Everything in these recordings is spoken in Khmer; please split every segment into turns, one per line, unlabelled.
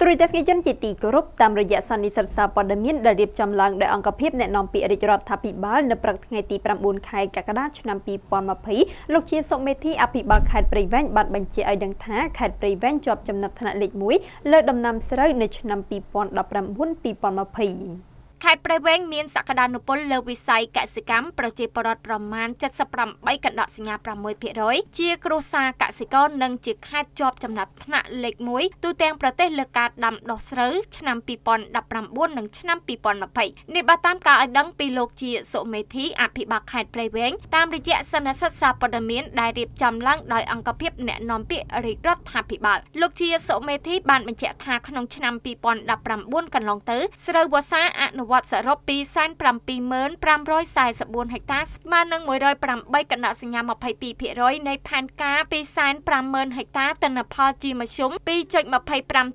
ទូរទស្សនិកជនជាទីគោរពតាមរយៈសន្និសីទសារព័ត៌មានដែលរៀបចំឡើងដោយអង្គភាពអ្នកនាំពាក្យរាជរដ្ឋាភិបាលនៅព្រឹកថ្ងៃទី9ខែកក្កដាឆ្នាំ2020លោកជាសុមេធីអភិបាលខេត្តព្រៃវែងបានបញ្ជាក់ឲ្យដឹងថាខេត្តព្រៃវែងជាប់ចំណាត់ថ្នាក់លេខ1លើដំណាំស្រូវនៅឆ្នាំ2019-2020ខេត្តព្រៃវែងមាន សក្តានុពលលើវិស័យកសិកម្មប្រជាពលរដ្ឋប្រមាណ78កណ្ដាក់សញ្ញា6%ជាគ្រួសារកសិករនិងជាខេត្តជាប់ចំណាត់ថ្នាក់លេខ1ទូទាំងប្រទេសលើការដាំដុះស្រូវឆ្នាំ2019និងឆ្នាំ2020នេះបើតាមការឲ្យដឹងពីលោកជាសុមេធីអភិបាលខេត្តព្រៃវែងតាមរយៈសន្និសិទសារព័ត៌មានដែលរៀបចំឡើងដោយអង្គភាពអ្នកនាំពាក្យរាជរដ្ឋាភិបាលលោកជាសុមេធីបានបញ្ជាក់ថាក្នុងឆ្នាំ2019កន្លងទៅស្រូវវស្សាអនុវត្តត្តសរុប275,544ហិកតាស្មើនឹង108កណ្ដាសញ្ញា22%នៃផែនការ250,000ហិកតាទិន្នផលជាមធ្យម2.25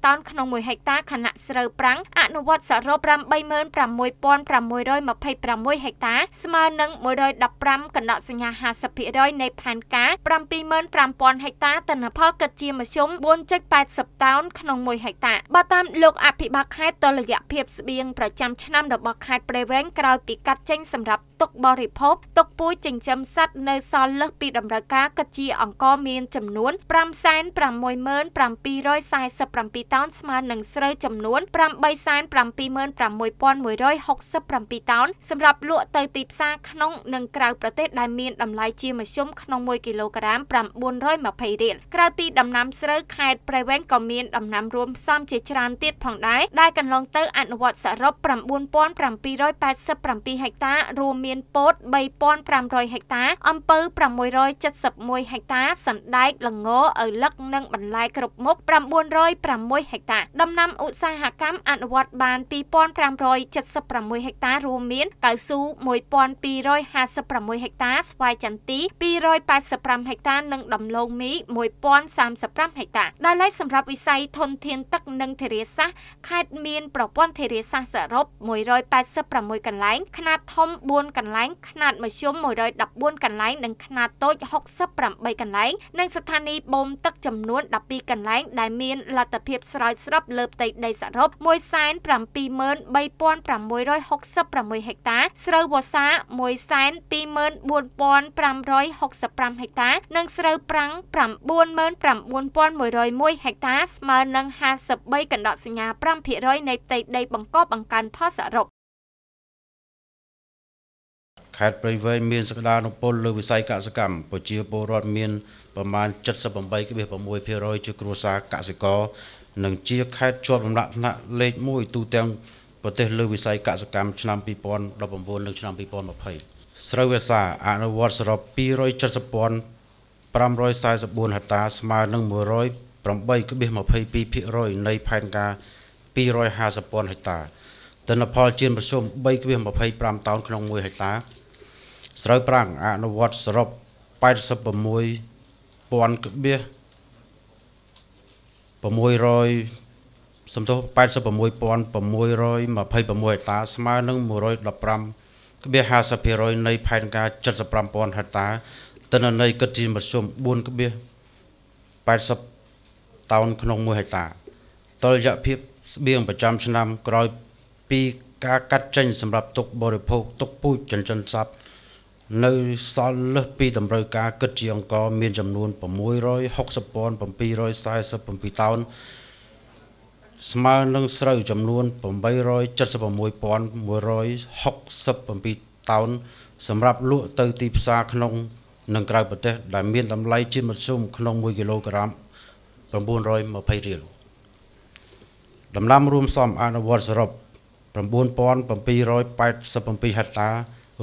តោនក្នុង1ហិកតាខណៈស្រូវប្រាំងអនុវត្តសរុប86,626ហិកតាស្មើនឹង115កណ្ដាសញ្ញា50%នៃផែនការ75,000ហិកតាទិន្នផលគិតជាមធ្យម4.80តោនក្នុង1ហិកតាបើតាមលោកអភិបាលខេត្តតលយៈភាពស្បៀងប្រចាំឆ្នាំកម្មរបស់ខេត្តព្រៃវែងក្រោយពីកាត់ចេញសម្រាប់ទុកបរិភោគទុកពូជចិញ្ចឹមសត្វនៅសល់លើសពីតម្រូវការគិតជាអង្គមានចំនួន5,61747តោនស្មើនឹងស្រូវចំនួន8,76167តោនសម្រាប់លក់ទៅទីផ្សារក្នុង និងក្រៅប្រទេស ដែលមានតម្លៃជាមធ្យមក្នុង1គីឡូក្រាម920រៀលក្រៅពីដំណាំស្រូវខេត្តព្រៃវែងក៏មានដំណាំរួមផ្សំជាច្រើនទៀតផងដែរដែលកន្លងទៅអនុវត្តសរុប9 1787ហិកតារួមមានពោត3500ហិកតាអំពៅ671ហិកតាសណ្ដែកល្ងឪលឹកនិងបន្លែគ្រប់មុខ906ហិកតាដំណាំឧស្សាហកម្មអនុវត្តបាន2576ហិកតារួមមានកៅស៊ូ1256ហិកតាស្វាយចន្ទី285ហិកតានិង ដំឡូងមី1035ហិកតាដែលឡែកសម្រាប់វិស័យធនធានទឹកនិងធារាសាស្ត្រខេត្តមានប្រព័ន្ធធារាសាស្ត្រសរុប1 186កន្លែងខ្នាតធំ4កន្លែងខ្នាតមធ្យម114កន្លែង និងខ្នាតតូច68កន្លែងនិងស្ថានីយ៍បូមទឹកចំនួន12កន្លែង ដែលមានលទ្ធភាពស្រោចស្រពលើផ្ទៃដីសរុប1,736,666ហិកតាស្រូវវស្សា1,24565ហិកតានិងស្រូវប្រាំង99,101ហិកតាស្មើនឹង53កណ្ដោសញ្ញា5%នៃផ្ទៃដីបង្កបង្កើនផលស
ខេត្តព្រៃវែងមានសក្តានុពលលើវិស័យកសិកម្មប្រជាពលរដ្ឋមានប្រមាណ78.6%ជាគ្រួសារកសិករនិងជាខេត្តជាប់លំដាប់ថ្នាក់លេខ1ទូទាំងប្រទេសលើវិស័យកសិកម្មឆ្នាំ2019និងឆ្នាំ2020ស្រូវវាសា អនុវត្តសរុប270,544ហិកតាស្មើនឹង108.22%នៃផែនការ250,000ហិកតាទិន្នផលជាមធ្យម3.25តោនក្នុង1ហិកតាស្រូវប្រាំងអនុវត្តសរុប86,000ក្បៀស600សំទោស86,626ហិកតាស្មើនឹង115ក្បៀស50%នៃ ផែនការ75,000ហិកតាទិន្នន័យគិតជាមធ្យម4ក្បៀស80តោនក្នុង1ហិកតាតលយៈភាព ស្បៀងប្រចាំឆ្នាំ ក្រោយពីការកាត់ចេញសម្រាប់ទុកបរិភោគទុកពូជចិញ្ចឹមសត្វនៅសល់លើសពីតម្រូវការគិតជាអង្គមានចំនួន660,747តោនស្មើនឹងស្រូវចំនួន876,167តោនសម្រាប់លក់ទៅទីផ្សារក្នុងនិងក្រៅប្រទេស ដែលមានតម្លៃជាមធ្យមក្នុង1គីឡូក្រាម920រៀលដំណាំរួមសំអនុវត្តសរុប9787ហិកតា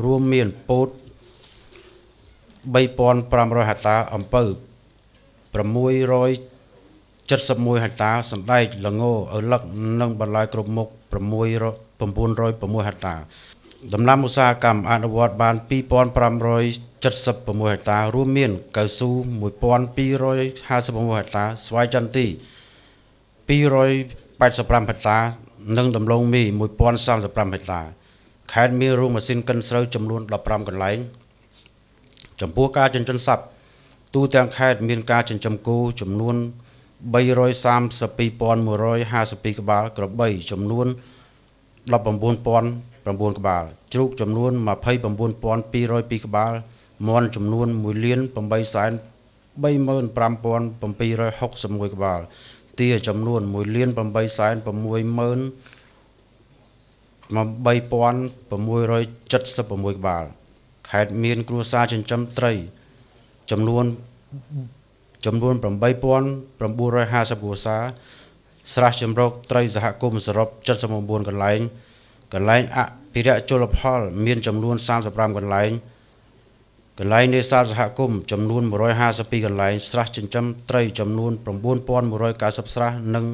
រួមមានពោត3500ហិកតាអំពៅ671ហិកតាសណ្ដែកល្ងឪឡឹកនិង បន្លែគ្រប់មុខ6906ហិកតាដំណាំឧស្សាហកម្មអនុវត្តបាន2576ហិកតារួមមាន កៅស៊ូ1256ហិកតា ស្វាយចន្ទី285ហិកតា និងដំឡូងមី1035ហិកតាខេត្តមានរោងម៉ាស៊ីនកិនស្រូវចំនួន15កន្លែងចំពោះការចិញ្ចឹមសត្វទូទាំងខេត្តមានការចិញ្ចឹមគោចំនួន332,152ក្បាលក្របីចំនួន19,009ក្បាលជ្រូកចំនួន29,202ក្បាល មាន់ចំនួន1,835,761ក្បាល ទា ចំនួន1,866,000 8676ក្បាលខេត្តមាន គ្រួសារចិញ្ចឹមត្រី ចំនួនចំនួន8950គ្រួសារស្រះចម្រោកត្រីសហគមន៍សរុប79កន្លែងកន្លែងអភិរក្សជលផល មាន ចំនួន35កន្លែងកន្លែងនេសាទសហគមន៍ចំនួន152កន្លែងស្រះចិញ្ចឹមត្រីចំនួន9190ស្រះនិង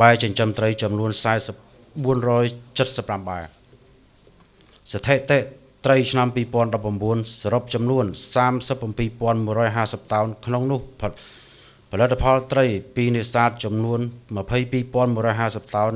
បាយចិញ្ចឹមត្រីចំនួន4475បាយស្ថិតិត្រីឆ្នាំ2019សរុបចំនួន37,150តោនក្នុងនោះផលិតផលត្រីពីនេសាទចំនួន22,150តោន